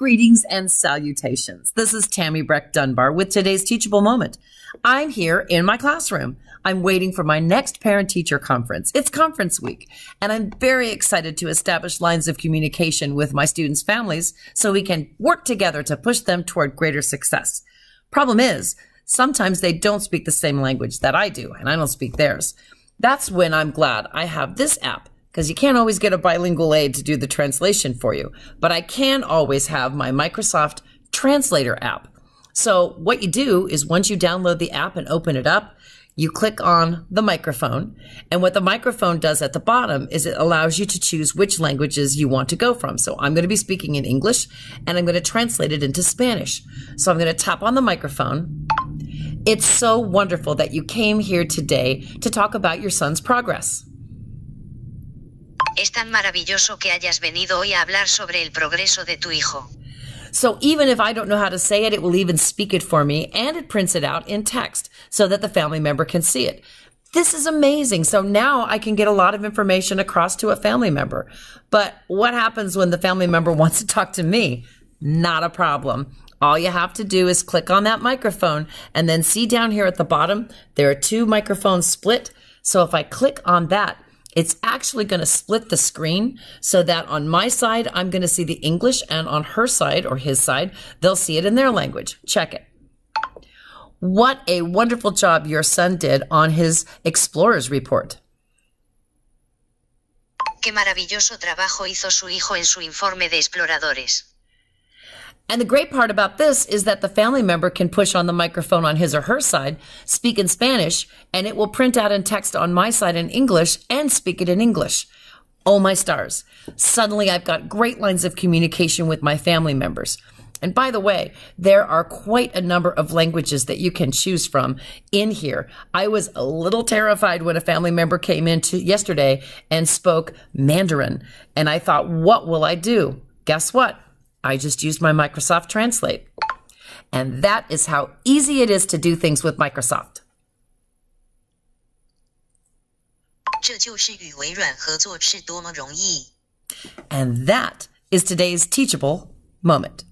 Greetings and salutations. This is Tammy Breck Dunbar with today's teachable moment. I'm here in my classroom. I'm waiting for my next parent teacher conference. It's conference week, and I'm very excited to establish lines of communication with my students' families so we can work together to push them toward greater success. Problem is, sometimes they don't speak the same language that I do, and I don't speak theirs. That's when I'm glad I have this app because you can't always get a bilingual aid to do the translation for you. But I can always have my Microsoft Translator app. So what you do is once you download the app and open it up, you click on the microphone. And what the microphone does at the bottom is it allows you to choose which languages you want to go from. So I'm going to be speaking in English and I'm going to translate it into Spanish. So I'm going to tap on the microphone. It's so wonderful that you came here today to talk about your son's progress. Es tan maravilloso que hayas venido hoy a hablar sobre el progreso de tu hijo. So even if I don't know how to say it, it will even speak it for me and it prints it out in text so that the family member can see it. This is amazing. So now I can get a lot of information across to a family member. But what happens when the family member wants to talk to me? Not a problem. All you have to do is click on that microphone and then see down here at the bottom, there are two microphones split. So if I click on that, it's actually going to split the screen so that on my side, I'm going to see the English, and on her side or his side, they'll see it in their language. Check it. What a wonderful job your son did on his Explorers report. Qué maravilloso trabajo hizo su hijo en su informe de exploradores. And the great part about this is that the family member can push on the microphone on his or her side, speak in Spanish, and it will print out in text on my side in English and speak it in English. Oh my stars. Suddenly I've got great lines of communication with my family members. And by the way, there are quite a number of languages that you can choose from in here. I was a little terrified when a family member came in to yesterday and spoke Mandarin. And I thought, what will I do? Guess what? I just used my Microsoft Translate. And that is how easy it is to do things with Microsoft. And that is today's teachable moment.